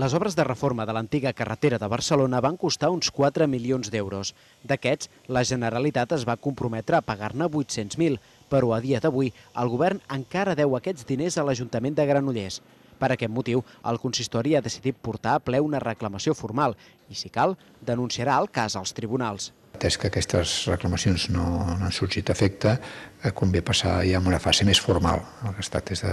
Les obres de reforma de l'antiga carretera de Barcelona van costar uns 4 milions d'euros. D'aquests, la Generalitat es va comprometre a pagar-ne 800.000, però a dia d'avui el govern encara deu aquests diners a l'Ajuntament de Granollers. Per aquest motiu, el consistori ha decidit portar a ple una reclamació formal i, si cal, denunciarà el cas als tribunals atès que aquestes reclamacions no, no han sorgit efecte, eh, convé passar ja a una fase més formal. El que ha estat és de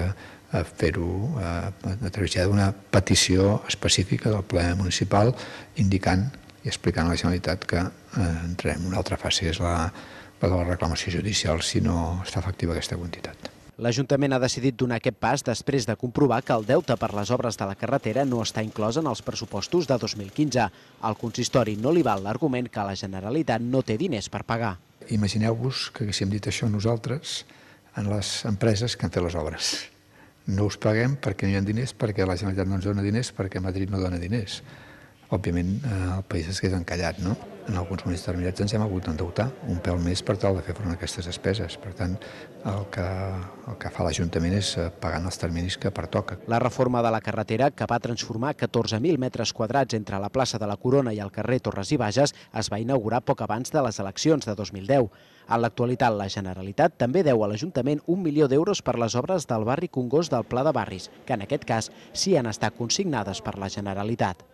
fer-ho a eh, través d'una petició específica del ple municipal indicant i explicant a la Generalitat que eh, entrem en una altra fase, és la, la de la reclamació judicial si no està efectiva aquesta quantitat. L'Ajuntament ha decidit donar aquest pas després de comprovar que el deute per les obres de la carretera no està inclòs en els pressupostos de 2015. Al consistori no li val l'argument que la Generalitat no té diners per pagar. Imagineu-vos que haguéssim dit això nosaltres en les empreses que han fet les obres. No us paguem perquè no hi ha diners, perquè la Generalitat no ens dona diners, perquè Madrid no dona diners. Òbviament, eh, el país es queda encallat, no? En alguns moments determinats ens hem hagut d'endeutar un pèl més per tal de fer front a aquestes despeses. Per tant, el que, el que fa l'Ajuntament és eh, pagar els terminis que pertoca. La reforma de la carretera, que va transformar 14.000 metres quadrats entre la plaça de la Corona i el carrer Torres i Bages, es va inaugurar poc abans de les eleccions de 2010. En l'actualitat, la Generalitat també deu a l'Ajuntament un milió d'euros per les obres del barri Congost del Pla de Barris, que en aquest cas sí han estat consignades per la Generalitat.